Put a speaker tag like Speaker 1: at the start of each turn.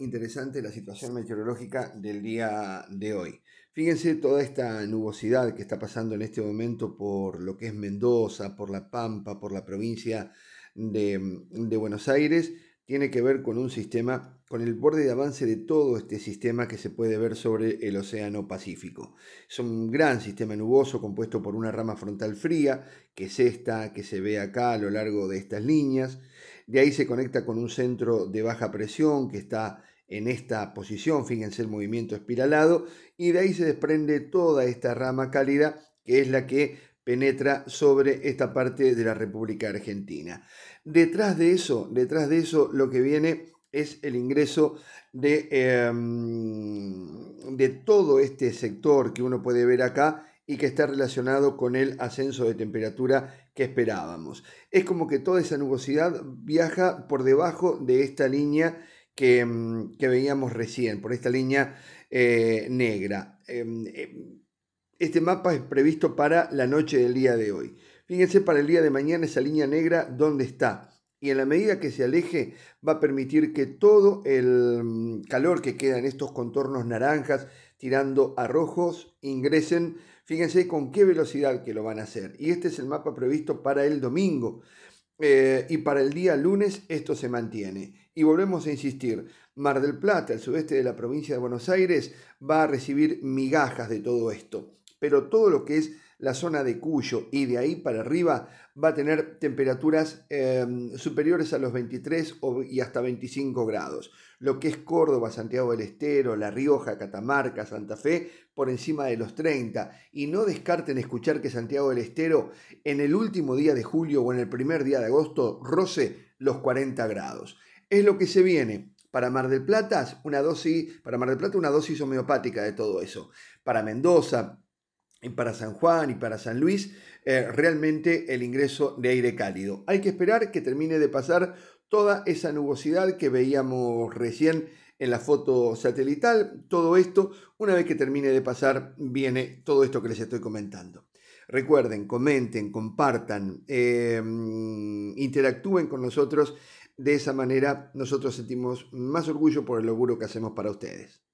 Speaker 1: interesante la situación meteorológica del día de hoy. Fíjense toda esta nubosidad que está pasando en este momento por lo que es Mendoza, por La Pampa, por la provincia de, Buenos Aires, tiene que ver con un sistema con el borde de avance de todo este sistema que se puede ver sobre el Océano Pacífico. Es un gran sistema nuboso compuesto por una rama frontal fría, que es esta que se ve acá a lo largo de estas líneas. De ahí se conecta con un centro de baja presión que está en esta posición, fíjense el movimiento espiralado, y de ahí se desprende toda esta rama cálida que es la que penetra sobre esta parte de la República Argentina. Detrás de eso, detrás de eso lo que viene es el ingreso de, em, de todo este sector que uno puede ver acá y que está relacionado con el ascenso de temperatura que esperábamos. Es como que toda esa nubosidad viaja por debajo de esta línea que, em, que veíamos recién, por esta línea eh, negra. Em, este mapa es previsto para la noche del día de hoy. Fíjense para el día de mañana esa línea negra, ¿dónde está? y en la medida que se aleje va a permitir que todo el mm, calor que queda en estos contornos naranjas tirando a rojos ingresen. Fíjense con qué velocidad que lo van a hacer. Y este es el mapa previsto para el domingo. Eh, y para el día lunes esto se mantiene. Y volvemos a insistir, Mar del Plata, al sudeste de la provincia de Buenos Aires, va a recibir migajas de todo esto. Pero todo lo que es la zona de Cuyo y de ahí para arriba va a tener temperaturas em, superiores a los 23 y hasta 25 grados. Lo que es Córdoba, Santiago del Estero, La Rioja, Catamarca, Santa Fe, por encima de los 30. Y no descarten escuchar que Santiago del Estero en el último día de julio o en el primer día de agosto roce los 40 grados. Es lo que se viene. Para Mar del Plata, una dosis, para Mar del Plata, una dosis homeopática de todo eso. Para Mendoza, para San Juan y para San Luis, eh, realmente el ingreso de aire cálido. Hay que esperar que termine de pasar toda esa nubosidad que veíamos recién en la foto satelital. Todo esto, una vez que termine de pasar, viene todo esto que les estoy comentando. Recuerden, comenten, compartan, em, interactúen con nosotros. De esa manera nosotros sentimos más orgullo por el logro que hacemos para ustedes.